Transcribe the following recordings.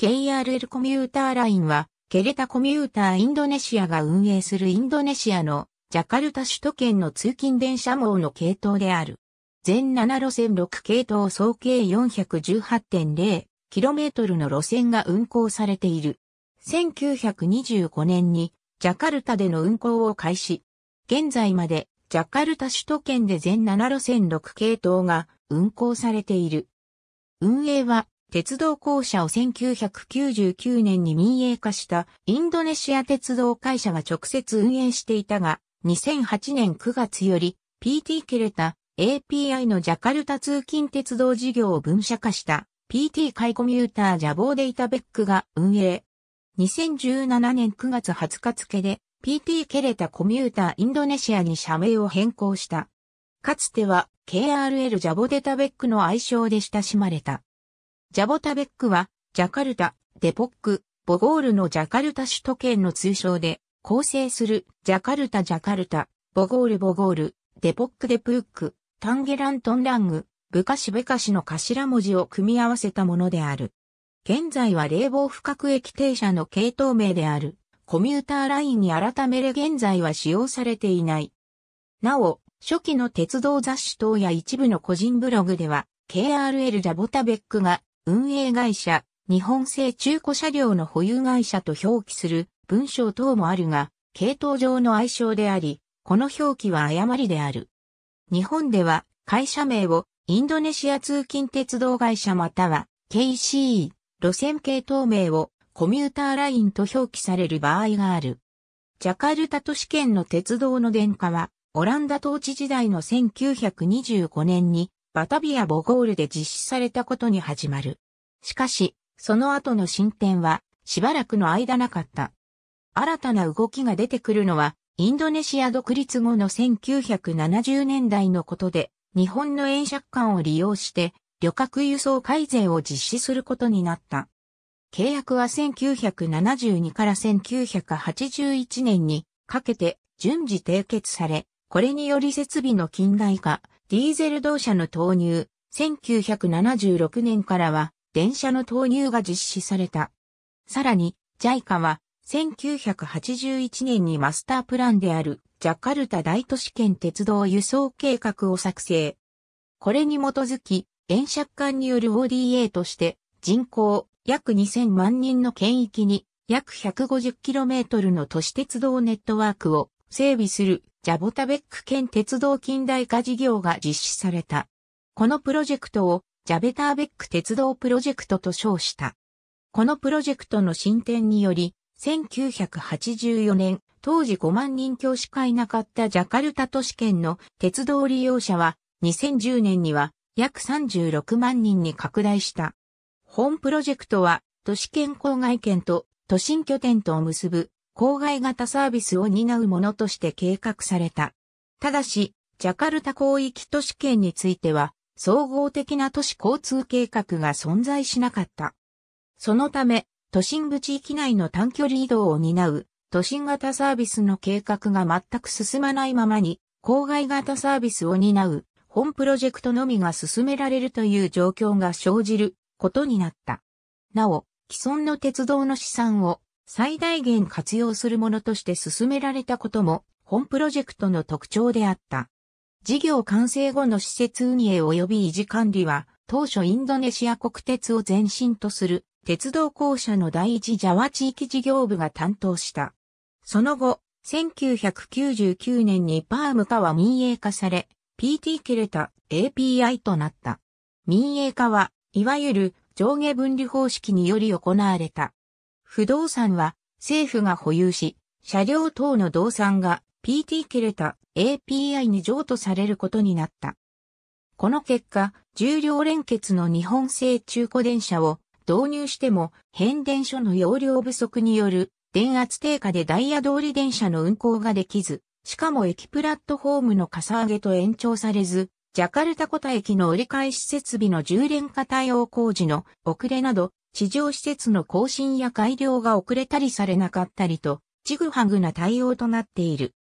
KRL コミューターラインは、ケレタコミューターインドネシアが運営するインドネシアのジャカルタ首都圏の通勤電車網の系統である。全7路線6系統総計 418.0km の路線が運行されている。1925年にジャカルタでの運行を開始。現在までジャカルタ首都圏で全7路線6系統が運行されている。運営は鉄道公社を1999年に民営化したインドネシア鉄道会社が直接運営していたが、2008年9月より PT ケレタ API のジャカルタ通勤鉄道事業を分社化した PT カイコミュータージャボーデイタベックが運営。2017年9月20日付で PT ケレタコミューターインドネシアに社名を変更した。かつては KRL ジャボデタベックの愛称で親しまれた。ジャボタベックは、ジャカルタ、デポック、ボゴールのジャカルタ首都圏の通称で、構成するジャカルタジャカルタ、ボゴールボゴール、デポックデプーク、タンゲラントンラング、ブカシブカシの頭文字を組み合わせたものである。現在は冷房不覚駅停車の系統名である、コミューターラインに改めれ現在は使用されていない。なお、初期の鉄道雑誌等や一部の個人ブログでは、KRL ジャボタベックが運営会社、日本製中古車両の保有会社と表記する文章等もあるが、系統上の愛称であり、この表記は誤りである。日本では会社名をインドネシア通勤鉄道会社または KCE 路線系統名をコミューターラインと表記される場合がある。ジャカルタ都市圏の鉄道の電化はオランダ統治時代の1925年にバタビア・ボゴールで実施されたことに始まる。しかし、その後の進展は、しばらくの間なかった。新たな動きが出てくるのは、インドネシア独立後の1970年代のことで、日本の円借款を利用して、旅客輸送改善を実施することになった。契約は1972から1981年にかけて順次締結され、これにより設備の近代化、ディーゼル同車の投入、1976年からは電車の投入が実施された。さらに、JICA は1981年にマスタープランであるジャカルタ大都市圏鉄道輸送計画を作成。これに基づき、円借管による ODA として人口約2000万人の県域に約 150km の都市鉄道ネットワークを整備するジャボタベック県鉄道近代化事業が実施された。このプロジェクトをジャベターベック鉄道プロジェクトと称した。このプロジェクトの進展により、1984年、当時5万人強しかいなかったジャカルタ都市圏の鉄道利用者は、2010年には約36万人に拡大した。本プロジェクトは、都市圏郊外圏と都心拠点とを結ぶ郊外型サービスを担うものとして計画された。ただし、ジャカルタ広域都市圏については、総合的な都市交通計画が存在しなかった。そのため、都心部地域内の短距離移動を担う都心型サービスの計画が全く進まないままに、郊外型サービスを担う本プロジェクトのみが進められるという状況が生じることになった。なお、既存の鉄道の資産を最大限活用するものとして進められたことも本プロジェクトの特徴であった。事業完成後の施設運営及び維持管理は当初インドネシア国鉄を前身とする鉄道公社の第一ジャワ地域事業部が担当した。その後、1999年にパーム化は民営化され、PT ケレタ API となった。民営化は、いわゆる上下分離方式により行われた。不動産は政府が保有し、車両等の動産が PT 切れた API に譲渡されることになった。この結果、重量連結の日本製中古電車を導入しても変電所の容量不足による電圧低下でダイヤ通り電車の運行ができず、しかも駅プラットフォームのかさ上げと延長されず、ジャカルタコタ駅の折り返し設備の充電化対応工事の遅れなど地上施設の更新や改良が遅れたりされなかったりと、ちぐはぐな対応となっている。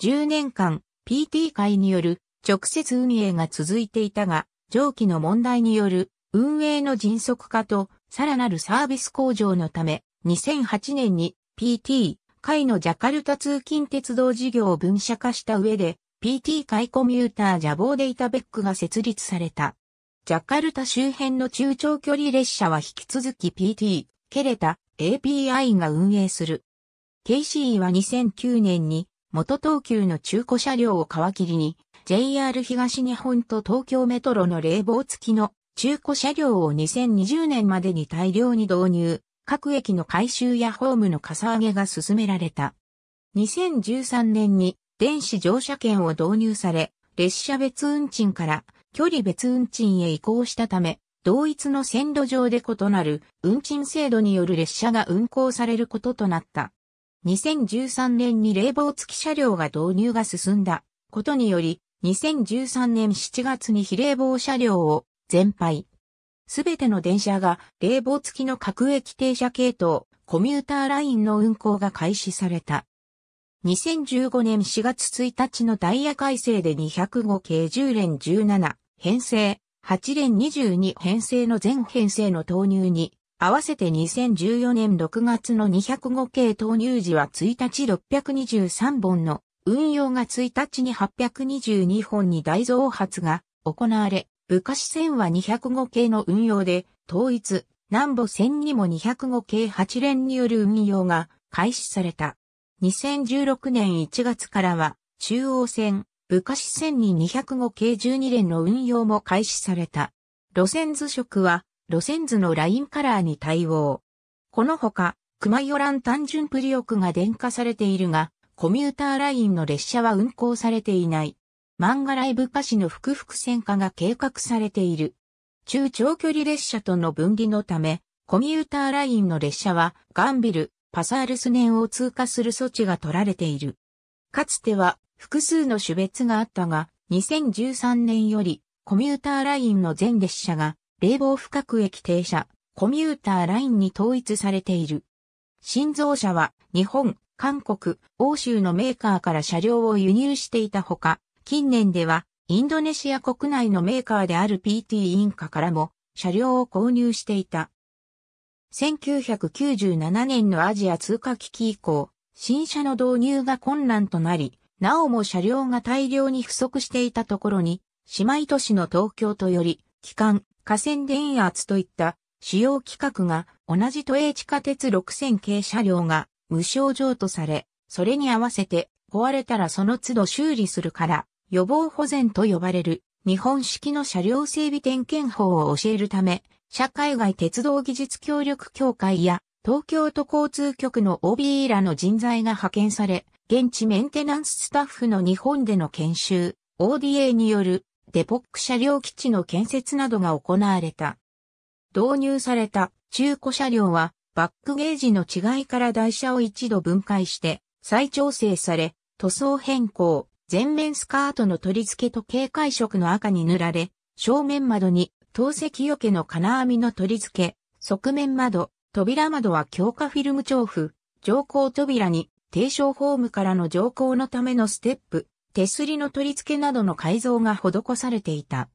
10年間、PT 会による直接運営が続いていたが、上記の問題による運営の迅速化と、さらなるサービス向上のため、2008年に PT 会のジャカルタ通勤鉄道事業を分社化した上で、PT 会コミュータージャボーデイタベックが設立された。ジャカルタ周辺の中長距離列車は引き続き PT、ケレタ、API が運営する。KC は2009年に元東急の中古車両を皮切りに JR 東日本と東京メトロの冷房付きの中古車両を2020年までに大量に導入、各駅の改修やホームのかさ上げが進められた。2013年に電子乗車券を導入され、列車別運賃から距離別運賃へ移行したため、同一の線路上で異なる運賃制度による列車が運行されることとなった。2013年に冷房付き車両が導入が進んだことにより、2013年7月に非冷房車両を全廃。すべての電車が冷房付きの各駅停車系統、コミューターラインの運行が開始された。2015年4月1日のダイヤ改正で205系10連17、編成、8連22編成の全編成の投入に、合わせて2014年6月の205系投入時は1日623本の運用が1日に822本に大増発が行われ、部下支線は205系の運用で、統一、南部線にも205系8連による運用が開始された。2016年1月からは、中央線、部下視線に205系12連の運用も開始された。路線図色は、路線図のラインカラーに対応。このほか、熊よらん単純プリオクが電化されているが、コミューターラインの列車は運行されていない。漫画ライブ歌詞の複々線化が計画されている。中長距離列車との分離のため、コミューターラインの列車はガンビル、パサールス年を通過する措置が取られている。かつては複数の種別があったが、2013年よりコミューターラインの全列車が冷房深く駅停車、コミューターラインに統一されている。新造車は日本、韓国、欧州のメーカーから車両を輸入していたほか、近年ではインドネシア国内のメーカーである PT インカからも車両を購入していた。1997年のアジア通貨危機以降、新車の導入が困難となり、なおも車両が大量に不足していたところに、姉妹都市の東京都より、機関、河川電圧といった主要規格が同じ都営地下鉄6000系車両が無償譲渡され、それに合わせて壊れたらその都度修理するから予防保全と呼ばれる日本式の車両整備点検法を教えるため、社会外鉄道技術協力協会や東京都交通局の OB らの人材が派遣され、現地メンテナンススタッフの日本での研修、ODA によるデポック車両基地の建設などが行われた。導入された中古車両はバックゲージの違いから台車を一度分解して再調整され、塗装変更、前面スカートの取り付けと警戒色の赤に塗られ、正面窓に透析よけの金網の取り付け、側面窓、扉窓は強化フィルム調布、乗降扉に低床ホームからの乗降のためのステップ、手すりの取り付けなどの改造が施されていた。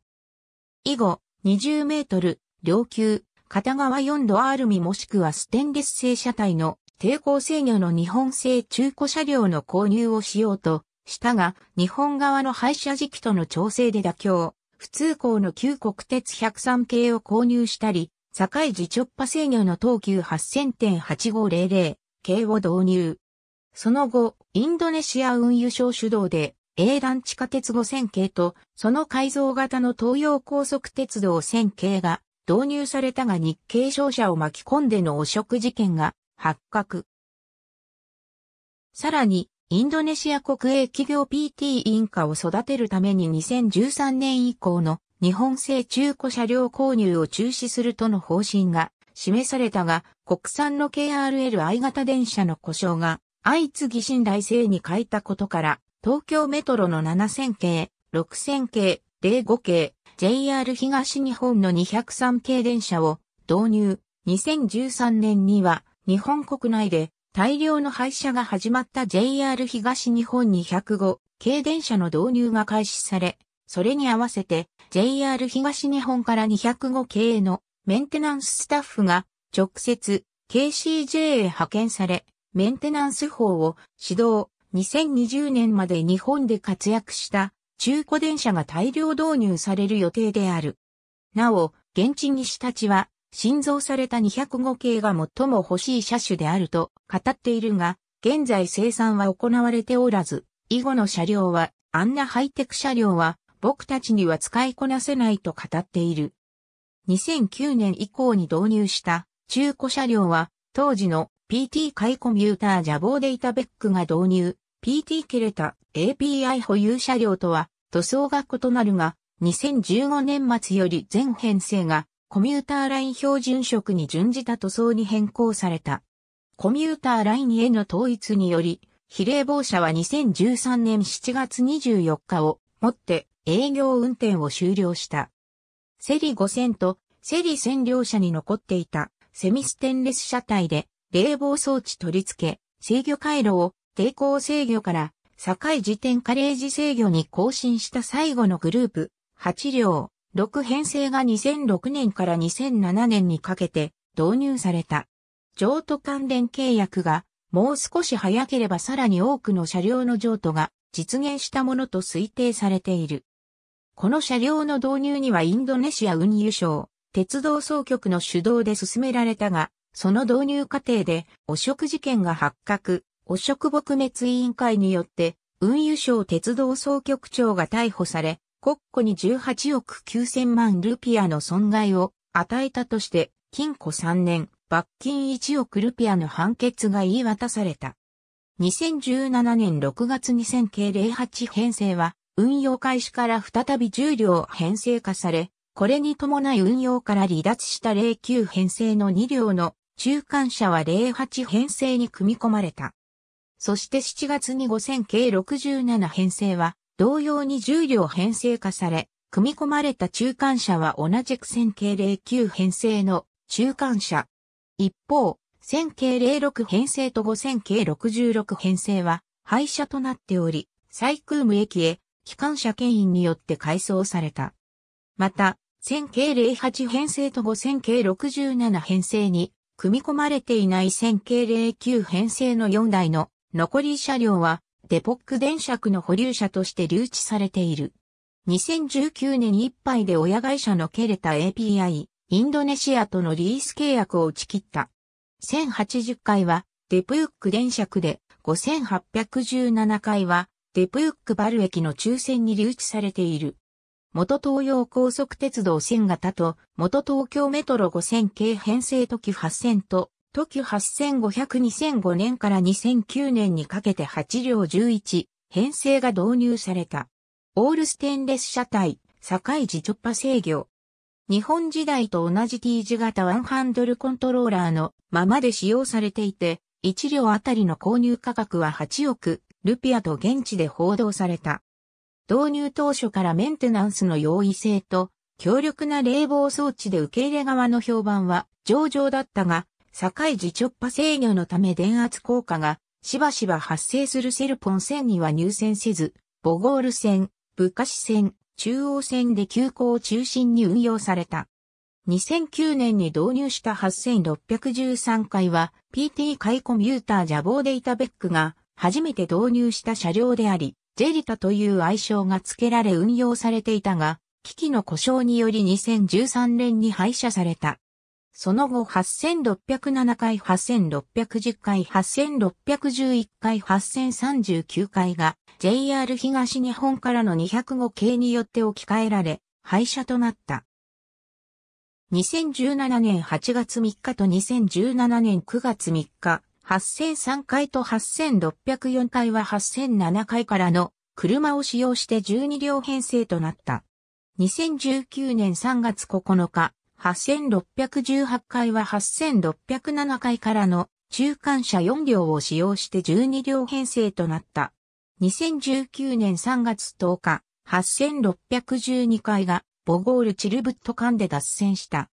以後、20メートル、両級、片側4度アルミもしくはステンレス製車体の抵抗制御の日本製中古車両の購入をしようとしたが、日本側の廃車時期との調整で妥協、普通校の旧国鉄103系を購入したり、堺寺直波制御の東急8000.8500系を導入。その後、インドネシア運輸省主導で、英断地下鉄5000系と、その改造型の東洋高速鉄道1000系が導入されたが日系商社を巻き込んでの汚職事件が発覚。さらに、インドネシア国営企業 PT インカを育てるために2013年以降の日本製中古車両購入を中止するとの方針が示されたが、国産の KRL I 型電車の故障が相次ぎ信頼性に変えたことから、東京メトロの7000系、6000系、05系、JR 東日本の203系電車を導入。2013年には日本国内で大量の廃車が始まった JR 東日本205系電車の導入が開始され、それに合わせて JR 東日本から205系のメンテナンススタッフが直接 KCJ へ派遣され、メンテナンス法を指導、2020年まで日本で活躍した中古電車が大量導入される予定である。なお、現地西たちは、新造された205系が最も欲しい車種であると語っているが、現在生産は行われておらず、以後の車両は、あんなハイテク車両は、僕たちには使いこなせないと語っている。2009年以降に導入した中古車両は、当時の PT 解コミュータージャボーデータベックが導入、PT 切レタ API 保有車両とは塗装が異なるが、2015年末より全編成がコミューターライン標準色に準じた塗装に変更された。コミューターラインへの統一により、比例防車は2013年7月24日をもって営業運転を終了した。セリ5000とセリ1000両車に残っていたセミステンレス車体で冷房装置取り付け、制御回路を抵抗制御から境時点カレージ制御に更新した最後のグループ、8両、6編成が2006年から2007年にかけて導入された。譲渡関連契約がもう少し早ければさらに多くの車両の譲渡が実現したものと推定されている。この車両の導入にはインドネシア運輸省、鉄道総局の主導で進められたが、その導入過程で汚職事件が発覚、汚職撲滅委員会によって運輸省鉄道総局長が逮捕され、国庫に18億9000万ルピアの損害を与えたとして、禁錮3年、罰金1億ルピアの判決が言い渡された。2017年6月2000系08編成は、運用開始から再び10両編成化され、これに伴い運用から離脱した09編成の2両の中間車は08編成に組み込まれた。そして7月に5000計67編成は同様に10両編成化され、組み込まれた中間車は同じく1000系09編成の中間車。一方、1000系06編成と5000系66編成は廃車となっており、最空無駅へ機関車牽引によって改装された。また、1000系08編成と5000系67編成に組み込まれていない線形09編成の4台の残り車両はデポック電車区の保留車として留置されている。2019年いっぱいで親会社のケレタ API、インドネシアとのリース契約を打ち切った。1080回はデプユック電車区で、5817回はデプユックバル駅の抽選に留置されている。元東洋高速鉄道1000型と、元東京メトロ5000系編成時8000と、時85002005年から2009年にかけて8両11編成が導入された。オールステンレス車体、境時直波制御。日本時代と同じ T 字型ワンハンドルコントローラーのままで使用されていて、1両あたりの購入価格は8億ルピアと現地で報道された。導入当初からメンテナンスの容易性と強力な冷房装置で受け入れ側の評判は上々だったが、堺自直波制御のため電圧効果がしばしば発生するセルポン線には入線せず、ボゴール線、ブカシ線、中央線で急行を中心に運用された。2009年に導入した8613回は PT 回コミュータージャボーデイタベックが初めて導入した車両であり、ジェリタという愛称が付けられ運用されていたが、機器の故障により2013年に廃車された。その後8607回、8610回、8611回、8039回が JR 東日本からの205系によって置き換えられ、廃車となった。2017年8月3日と2017年9月3日、8003回と8604回は8007回からの車を使用して12両編成となった。2019年3月9日、8618回は8607回からの中間車4両を使用して12両編成となった。2019年3月10日、8612回がボゴールチルブット間で脱線した。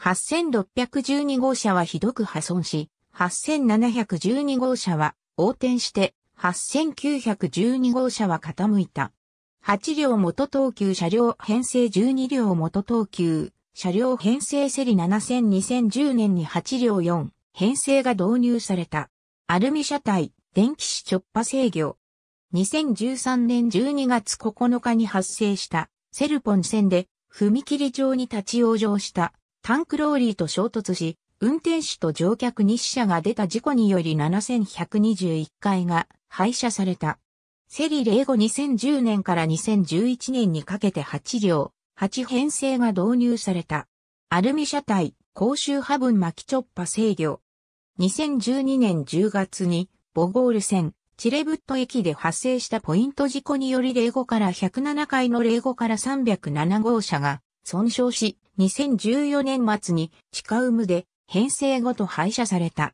8612号車はひどく破損し、8712号車は横転して、8912号車は傾いた。8両元東急車両編成12両元東急車両編成セリ7000 2010年に8両4編成が導入された。アルミ車体、電気紙直波制御。2013年12月9日に発生したセルポン線で踏切上に立ち往生したタンクローリーと衝突し運転手と乗客2死者が出た事故により7121回が廃車された。セリ0後2010年から2011年にかけて8両、8編成が導入された。アルミ車体、高周波分巻きチョッパ制御。2012年10月に、ボゴール線、チレブット駅で発生したポイント事故によりーゴから107回のーゴから307号車が損傷し、2014年末に地下ウムで編成ごと廃車された。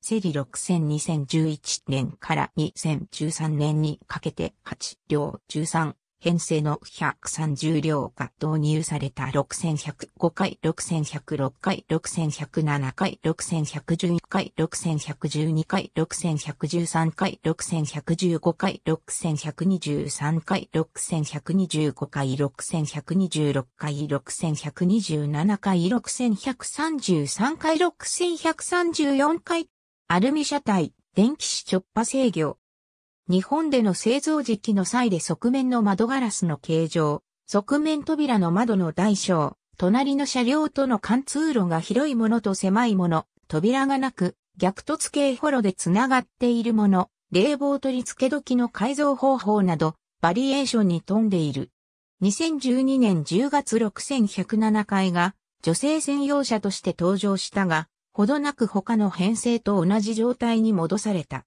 セリ6000 2011年から2013年にかけて8両13編成の130両が導入された6105回、6106回、6107回、6111回、6112回、6113回、6115回、6123回、6125回、6126回、6127回、6133回、6134回。アルミ車体、電気視直波制御、日本での製造時期の際で側面の窓ガラスの形状、側面扉の窓の大小、隣の車両との貫通路が広いものと狭いもの、扉がなく、逆突形ホロで繋がっているもの、冷房取り付け時の改造方法など、バリエーションに富んでいる。2012年10月6107回が、女性専用車として登場したが、ほどなく他の編成と同じ状態に戻された。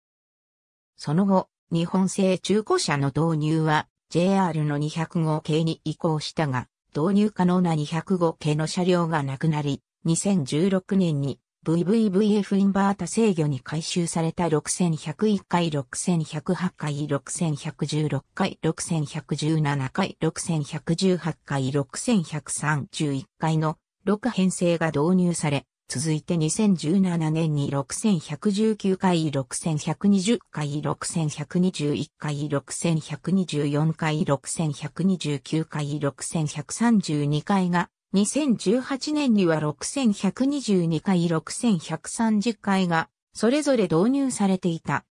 その後、日本製中古車の導入は JR の2 0号系に移行したが、導入可能な200号系の車両がなくなり、2016年に VVVF インバータ制御に改修された6101回、6108回、6116回、6117回、6118回、6131回の6編成が導入され、続いて2017年に6119回、6120回、6121回、6124回、6129回、6132回が、2018年には6122回、6130回が、それぞれ導入されていた。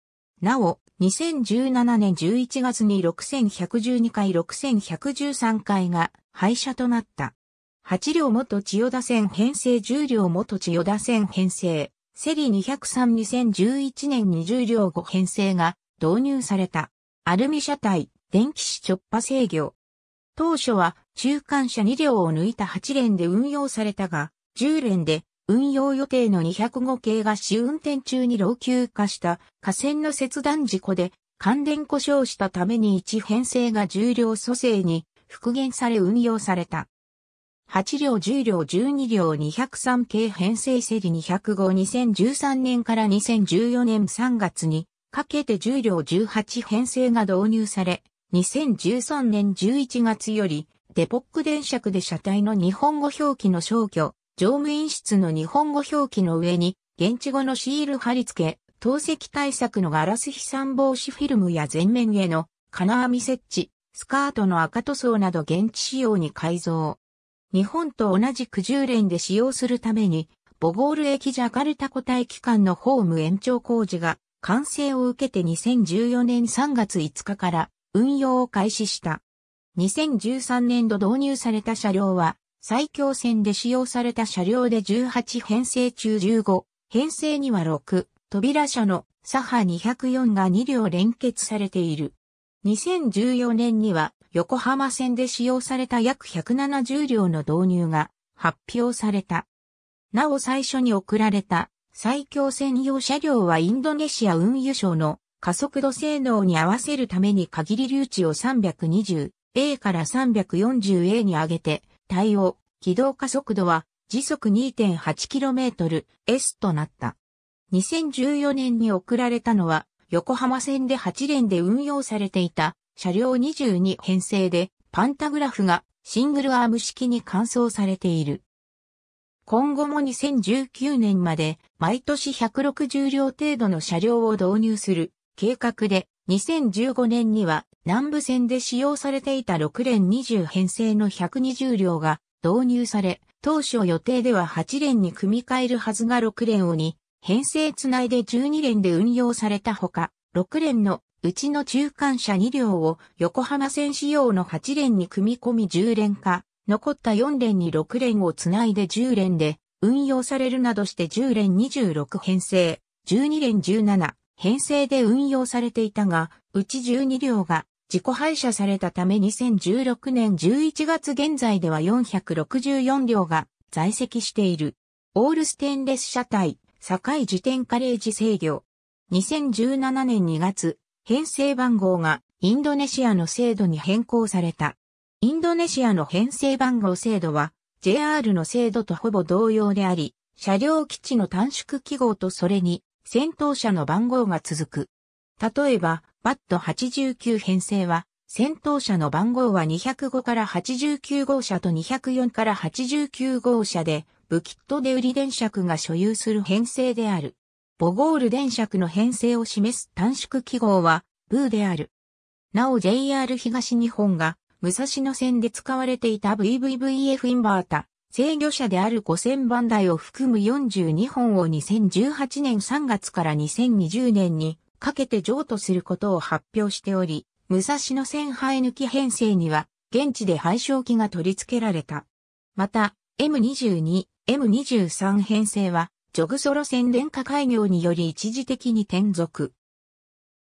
なお、2017年11月に6112回、6113回が廃車となった。8両元千代田線編成10両元千代田線編成、セリ203-2011年に十両5編成が導入された。アルミ車体、電気視直波制御。当初は中間車2両を抜いた8連で運用されたが、10連で運用予定の205系が試運転中に老朽化した架線の切断事故で関連故障したために1編成が重量蘇生に復元され運用された。8両10両12両203系編成セリ205 2013年から2014年3月にかけて10両18編成が導入され、2013年11月よりデポック電尺で車体の日本語表記の消去、乗務員室の日本語表記の上に現地語のシール貼り付け、透析対策のガラス飛散防止フィルムや前面への金網設置、スカートの赤塗装など現地仕様に改造。日本と同じく1連で使用するために、ボゴール駅ジャカルタ個体機関のホーム延長工事が完成を受けて2014年3月5日から運用を開始した。2013年度導入された車両は、最強線で使用された車両で18編成中15、編成には6、扉車のサハ204が2両連結されている。2014年には横浜線で使用された約170両の導入が発表された。なお最初に送られた最強専用車両はインドネシア運輸省の加速度性能に合わせるために限り留置を 320A から 340A に上げて対応、軌道加速度は時速 2.8km/s となった。2014年に送られたのは横浜線で8連で運用されていた車両22編成で、パンタグラフがシングルアーム式に換装されている。今後も2019年まで毎年160両程度の車両を導入する計画で2015年には南部線で使用されていた6連20編成の120両が導入され当初予定では8連に組み替えるはずが6連を2編成つないで12連で運用されたほか6連のうちの中間車2両を横浜線仕様の8連に組み込み10連化、残った4連に6連をつないで10連で運用されるなどして10連26編成、12連17編成で運用されていたが、うち12両が自己廃車されたため2016年11月現在では464両が在籍している。オールステンレス車体、堺自転カレージ制御。2017年2月、編成番号がインドネシアの制度に変更された。インドネシアの編成番号制度は JR の制度とほぼ同様であり、車両基地の短縮記号とそれに先頭車の番号が続く。例えば、バット89編成は、先頭車の番号は205から89号車と204から89号車で、ブキットで売り電車区が所有する編成である。ボゴール電尺の編成を示す短縮記号は、ブーである。なお JR 東日本が、武蔵野線で使われていた VVVF インバータ、制御車である5000番台を含む42本を2018年3月から2020年にかけて譲渡することを発表しており、武蔵野線生え抜き編成には、現地で廃焼機が取り付けられた。また、M22、M23 編成は、ジョグソロ線電化開業により一時的に転属。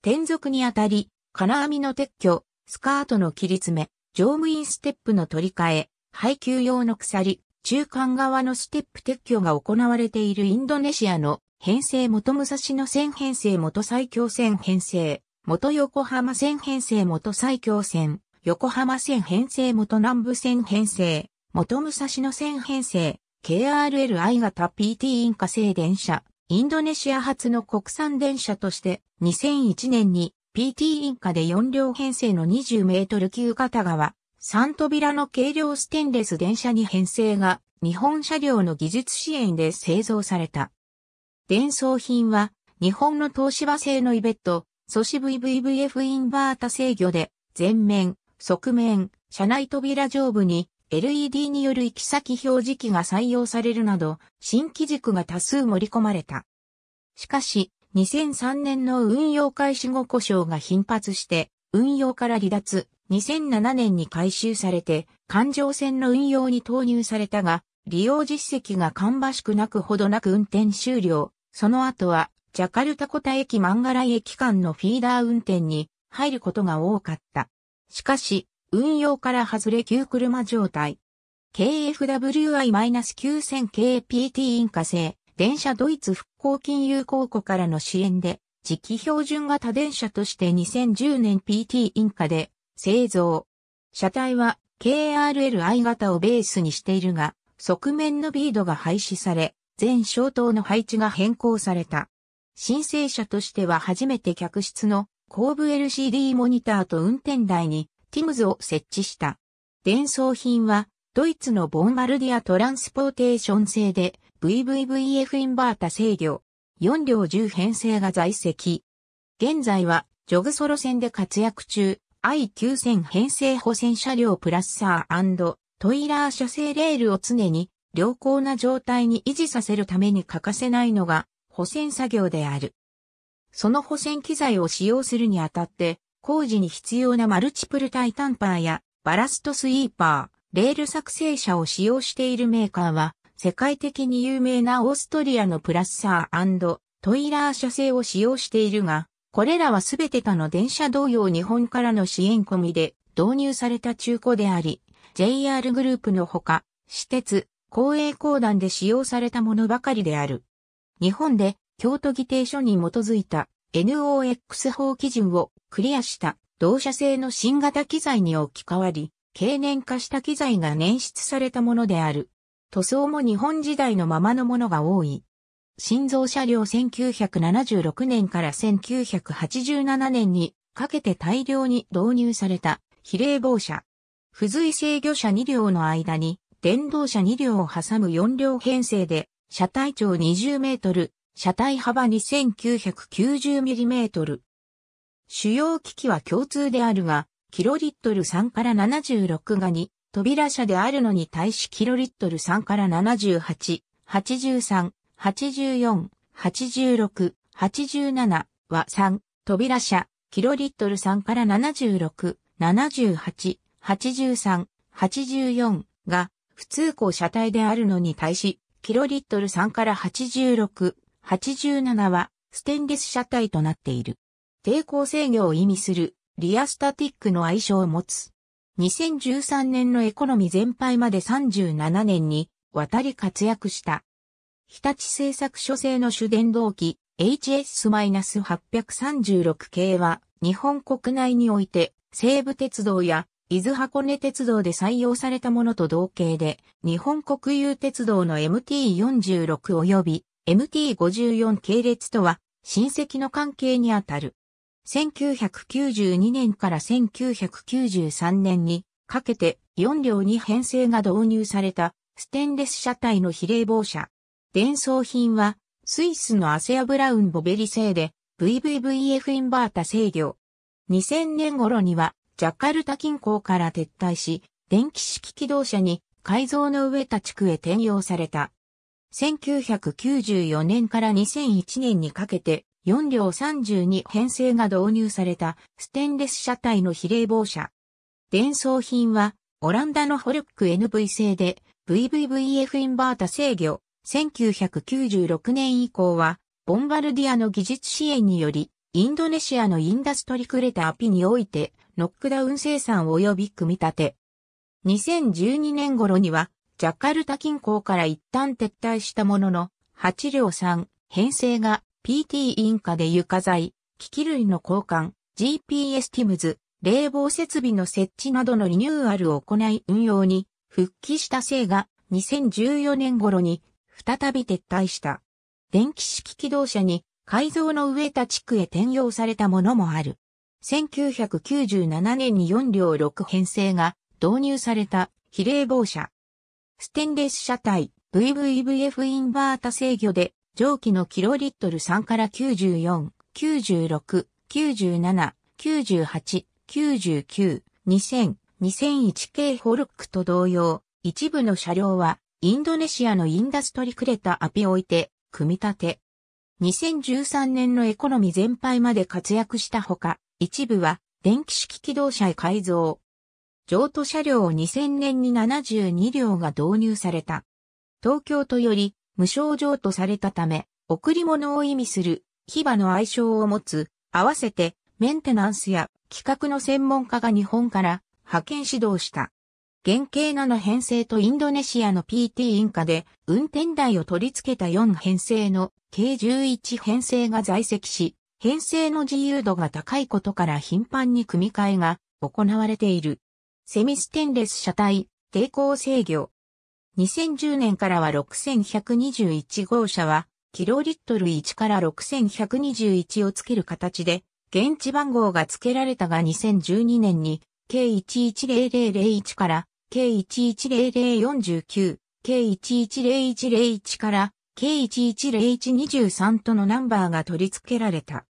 転属にあたり、金網の撤去、スカートの切り詰め、乗務員ステップの取り替え、配給用の鎖、中間側のステップ撤去が行われているインドネシアの編成元武蔵野線編成元最強線編成、元横浜線編成元最強線、横浜線編成元南部線編成、元武蔵野線編成、KRL 型 PT インカ製電車、インドネシア発の国産電車として2001年に PT インカで4両編成の20メートル級片側、3扉の軽量ステンレス電車に編成が日本車両の技術支援で製造された。伝送品は日本の東芝製のイベット、ソシ VVVF インバータ制御で前面、側面、車内扉上部に LED による行き先表示器が採用されるなど、新機軸が多数盛り込まれた。しかし、2003年の運用開始後故障が頻発して、運用から離脱、2007年に回収されて、環状線の運用に投入されたが、利用実績が芳しくなくほどなく運転終了。その後は、ジャカルタコタ駅マンガライ駅間のフィーダー運転に入ることが多かった。しかし、運用から外れ旧車状態。KFWI-9000KPT 印カ製、電車ドイツ復興金融公庫からの支援で、時期標準型電車として2010年 PT 印カで製造。車体は KRLI 型をベースにしているが、側面のビードが廃止され、全消灯の配置が変更された。申請者としては初めて客室の後部 LCD モニターと運転台にティムズを設置した。伝送品は、ドイツのボンバルディアトランスポーテーション製で、VVVF インバータ制御、4両10編成が在籍。現在は、ジョグソロ戦で活躍中、I9000 編成補選車両プラスサートイラー車製レールを常に良好な状態に維持させるために欠かせないのが補選作業である。その補選機材を使用するにあたって工事に必要なマルチプルタイタンパーやバラストスイーパー、レール作成車を使用しているメーカーは、世界的に有名なオーストリアのプラッサートイラー社製を使用しているが、これらはすべて他の電車同様日本からの支援込みで導入された中古であり、JR グループのほか、私鉄、公営公団で使用されたものばかりである。日本で京都議定書に基づいた NOX 法基準をクリアした同社製の新型機材に置き換わり、経年化した機材が捻出されたものである。塗装も日本時代のままのものが多い。新造車両1976年から1987年にかけて大量に導入された比例防車。付随制御車2両の間に電動車2両を挟む4両編成で車体長20メートル、車体幅 2990mm。主要機器は共通であるが、キロリットル3から76が2、扉車であるのに対しキロリットル3から78、83、84、86、87は3、扉車、キロリットル3から76、78、83、84が普通高車体であるのに対し、キロリットル3から86、87はステンレス車体となっている。抵抗制御を意味するリアスタティックの愛称を持つ。2013年のエコノミ全廃まで37年に渡り活躍した。日立製作所製の主電動機 HS-836 系は日本国内において西武鉄道や伊豆箱根鉄道で採用されたものと同型で日本国有鉄道の MT46 及び MT54 系列とは親戚の関係にあたる。1992年から1993年にかけて4両に編成が導入されたステンレス車体の比例防車。伝送品はスイスのアセアブラウンボベリ製で VVVF インバータ制御。2000年頃にはジャカルタ近郊から撤退し電気式機動車に改造の上田地区へ転用された。1994年から2001年にかけて4両32編成が導入されたステンレス車体の比例防車。伝送品はオランダのホルック NV 製で VVVF インバータ制御。1996年以降はボンバルディアの技術支援によりインドネシアのインダストリクレタアピにおいてノックダウン生産及び組み立て。2012年頃にはジャカルタ近郊から一旦撤退したものの、8両3、編成が PT インカで床材、機器類の交換、GPS ティムズ、冷房設備の設置などのリニューアルを行い運用に復帰したせいが2014年頃に再び撤退した。電気式機動車に改造の植えた地区へ転用されたものもある。1997年に4両6編成が導入された比例防車。ステンレス車体 VVVF インバータ制御で蒸気のキロリットル3から94、96、97、98、99、2000、2001系ホルックと同様、一部の車両はインドネシアのインダストリクレタアピオイテ、組み立て。2013年のエコノミー全廃まで活躍したほか、一部は電気式機動車へ改造、譲渡車両を2000年に72両が導入された。東京都より無償譲渡されたため、贈り物を意味する、ヒバの愛称を持つ、合わせてメンテナンスや企画の専門家が日本から派遣指導した。原型7編成とインドネシアの PT インカで運転台を取り付けた4編成の計11編成が在籍し、編成の自由度が高いことから頻繁に組み替えが行われている。セミステンレス車体、抵抗制御。2010年からは6121号車は、キロリットル1から6121をつける形で、現地番号が付けられたが2012年に、K110001 から K110049、K110101 から K110123 とのナンバーが取り付けられた。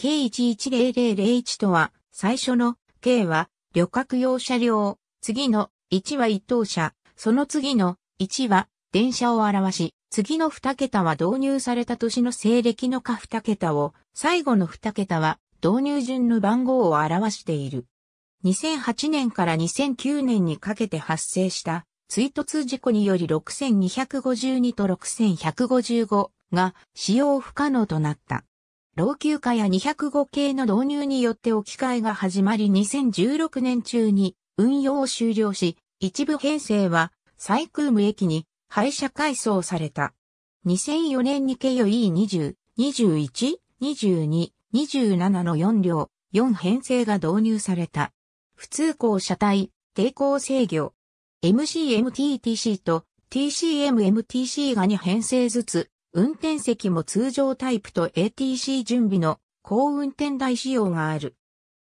K110001 とは、最初の K は旅客用車両、次の1は一等車、その次の1は電車を表し、次の2桁は導入された年の西暦の下2桁を、最後の2桁は導入順の番号を表している。2008年から2009年にかけて発生した追突事故により6252と6155が使用不可能となった。老朽化や205系の導入によって置き換えが始まり2016年中に運用を終了し、一部編成は再空無駅に廃車改装された。2004年に k 予 E20、21、22、27の4両、4編成が導入された。普通高車体、抵抗制御。MCMTTC と TCMMTC が2編成ずつ運転席も通常タイプと ATC 準備の高運転台仕様がある。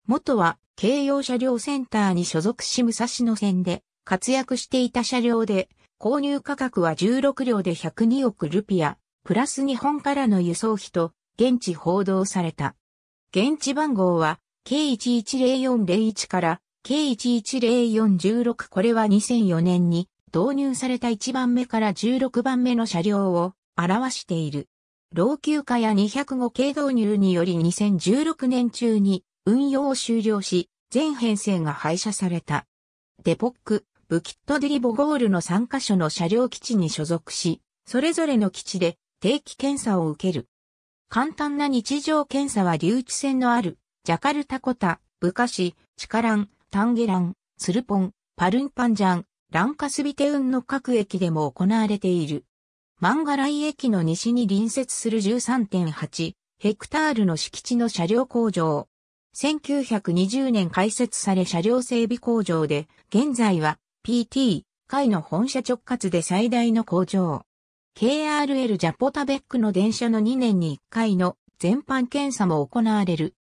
元は軽用車両センターに所属し武蔵野線で活躍していた車両で、購入価格は16両で102億ルピア、プラス日本からの輸送費と現地報道された。現地番号は K110401 から K110416 これは2004年に導入された1番目から16番目の車両を表している。老朽化や205系導入により2016年中に運用を終了し、全編成が廃車された。デポック、ブキット・ディリ・ボゴールの3カ所の車両基地に所属し、それぞれの基地で定期検査を受ける。簡単な日常検査は留置線のある、ジャカルタ・コタ、ブカシ、チカラン、タンゲラン、スルポン、パルンパンジャン、ランカスビテウンの各駅でも行われている。ガラ来駅の西に隣接する13.8ヘクタールの敷地の車両工場。1920年開設され車両整備工場で、現在は PT、会の本社直轄で最大の工場。KRL ジャポタベックの電車の2年に1回の全般検査も行われる。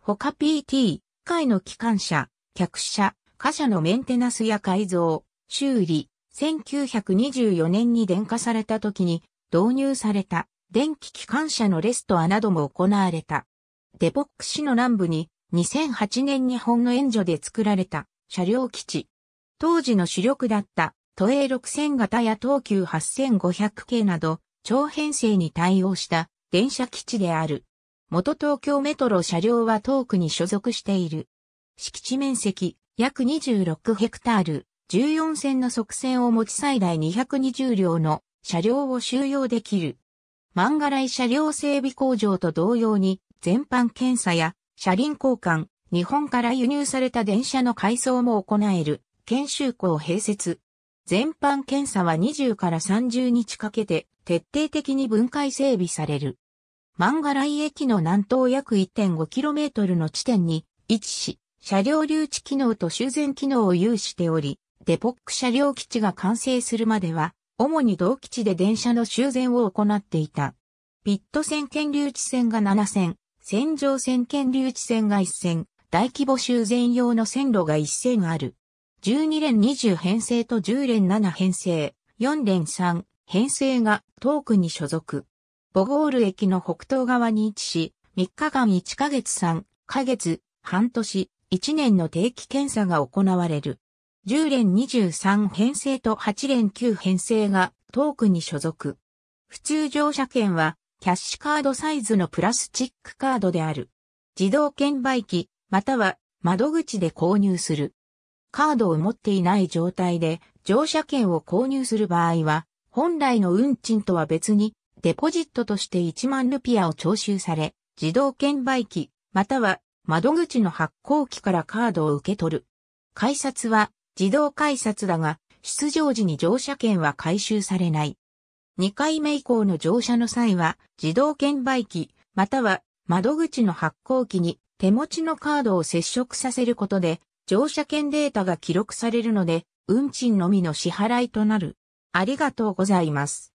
他 PT、会の機関車、客車、貨車のメンテナンスや改造、修理、1924年に電化された時に導入された電気機関車のレストアなども行われた。デポック市の南部に2008年日本の援助で作られた車両基地。当時の主力だった都営6000型や東急8500系など長編成に対応した電車基地である。元東京メトロ車両は東区に所属している。敷地面積約26ヘクタール。14線の側線を持ち最大220両の車両を収容できる。万が来車両整備工場と同様に、全般検査や車輪交換、日本から輸入された電車の改装も行える、研修校併設。全般検査は20から30日かけて徹底的に分解整備される。万が来駅の南東約 1.5km の地点に位置し、車両留置機能と修繕機能を有しており、デポック車両基地が完成するまでは、主に同基地で電車の修繕を行っていた。ピット線兼留地線が7線、線上線兼留地線が1線、大規模修繕用の線路が1線ある。12連20編成と10連7編成、4連3編成が東区に所属。ボゴール駅の北東側に位置し、3日間1ヶ月3ヶ月、半年、1年の定期検査が行われる。10連23編成と8連9編成がトークに所属。普通乗車券はキャッシュカードサイズのプラスチックカードである。自動券売機、または窓口で購入する。カードを持っていない状態で乗車券を購入する場合は、本来の運賃とは別にデポジットとして1万ルピアを徴収され、自動券売機、または窓口の発行機からカードを受け取る。改札は自動改札だが、出場時に乗車券は回収されない。2回目以降の乗車の際は、自動券売機、または窓口の発行機に手持ちのカードを接触させることで、乗車券データが記録されるので、運賃のみの支払いとなる。ありがとうございます。